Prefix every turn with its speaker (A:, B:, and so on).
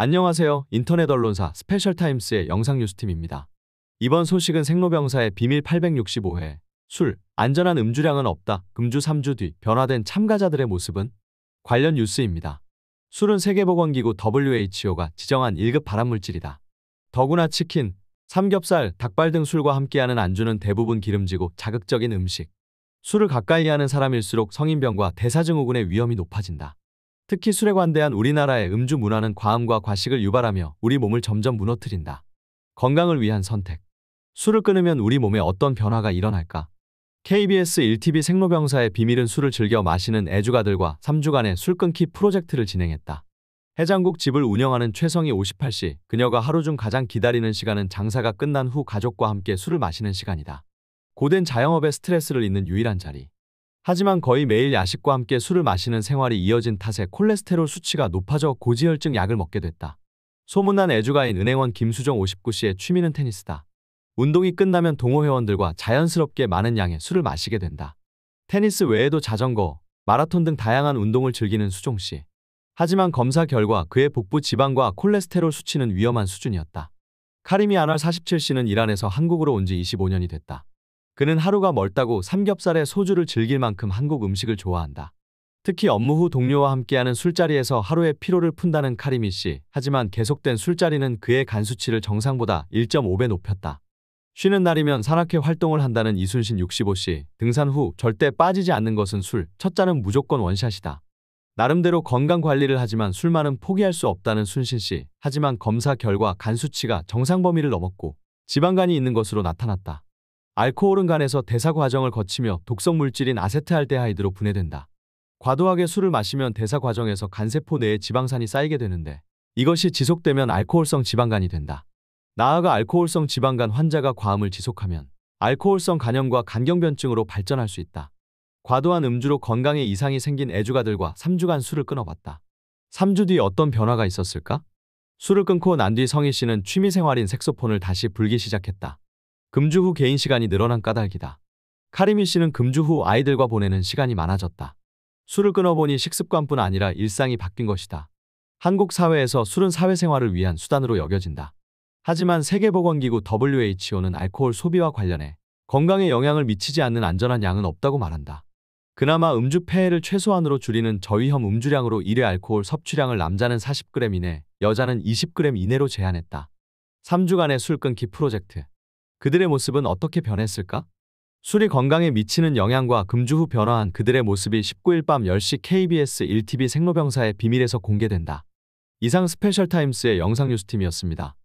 A: 안녕하세요. 인터넷 언론사 스페셜타임스의 영상 뉴스팀입니다. 이번 소식은 생로병사의 비밀 865회 술, 안전한 음주량은 없다. 금주 3주 뒤 변화된 참가자들의 모습은 관련 뉴스입니다. 술은 세계보건기구 WHO가 지정한 1급 발암물질이다. 더구나 치킨, 삼겹살, 닭발 등 술과 함께하는 안주는 대부분 기름지고 자극적인 음식. 술을 가까이 하는 사람일수록 성인병과 대사증후군의 위험이 높아진다. 특히 술에 관대한 우리나라의 음주 문화는 과음과 과식을 유발하며 우리 몸을 점점 무너뜨린다. 건강을 위한 선택. 술을 끊으면 우리 몸에 어떤 변화가 일어날까? KBS 1TV 생로병사의 비밀은 술을 즐겨 마시는 애주가들과 3주간의 술 끊기 프로젝트를 진행했다. 해장국 집을 운영하는 최성희 5 8시 그녀가 하루 중 가장 기다리는 시간은 장사가 끝난 후 가족과 함께 술을 마시는 시간이다. 고된 자영업에 스트레스를 잇는 유일한 자리. 하지만 거의 매일 야식과 함께 술을 마시는 생활이 이어진 탓에 콜레스테롤 수치가 높아져 고지혈증 약을 먹게 됐다. 소문난 애주가인 은행원 김수정 59씨의 취미는 테니스다. 운동이 끝나면 동호 회원들과 자연스럽게 많은 양의 술을 마시게 된다. 테니스 외에도 자전거, 마라톤 등 다양한 운동을 즐기는 수종 씨. 하지만 검사 결과 그의 복부 지방과 콜레스테롤 수치는 위험한 수준이었다. 카리미 아날 47씨는 이란에서 한국으로 온 지 25년이 됐다. 그는 하루가 멀다고 삼겹살에 소주를 즐길 만큼 한국 음식을 좋아한다. 특히 업무 후 동료와 함께하는 술자리에서 하루의 피로를 푼다는 카리미 씨. 하지만 계속된 술자리는 그의 간수치를 정상보다 1.5배 높였다. 쉬는 날이면 산악회 활동을 한다는 이순신 65씨. 등산 후 절대 빠지지 않는 것은 술. 첫 잔은 무조건 원샷이다. 나름대로 건강 관리를 하지만 술만은 포기할 수 없다는 순신 씨. 하지만 검사 결과 간수치가 정상 범위를 넘었고 지방간이 있는 것으로 나타났다. 알코올은 간에서 대사 과정을 거치며 독성 물질인 아세트알데하이드로 분해된다. 과도하게 술을 마시면 대사 과정에서 간세포 내에 지방산이 쌓이게 되는데 이것이 지속되면 알코올성 지방간이 된다. 나아가 알코올성 지방간 환자가 과음을 지속하면 알코올성 간염과 간경변증으로 발전할 수 있다. 과도한 음주로 건강에 이상이 생긴 애주가들과 3주간 술을 끊어봤다. 3주 뒤 어떤 변화가 있었을까? 술을 끊고 난 뒤 성희 씨는 취미생활인 색소폰을 다시 불기 시작했다. 금주 후 개인 시간이 늘어난 까닭이다. 카리미 씨는 금주 후 아이들과 보내는 시간이 많아졌다. 술을 끊어보니 식습관뿐 아니라 일상이 바뀐 것이다. 한국 사회에서 술은 사회생활을 위한 수단으로 여겨진다. 하지만 세계보건기구 WHO는 알코올 소비와 관련해 건강에 영향을 미치지 않는 안전한 양은 없다고 말한다. 그나마 음주 폐해를 최소한으로 줄이는 저위험 음주량으로 1회 알코올 섭취량을 남자는 40g 이내, 여자는 20g 이내로 제한했다. 3주간의 술 끊기 프로젝트 그들의 모습은 어떻게 변했을까? 술이 건강에 미치는 영향과 금주 후 변화한 그들의 모습이 19일 밤 10시 KBS 1TV 생로병사의 비밀에서 공개된다. 이상 스페셜타임스의 영상 뉴스팀이었습니다.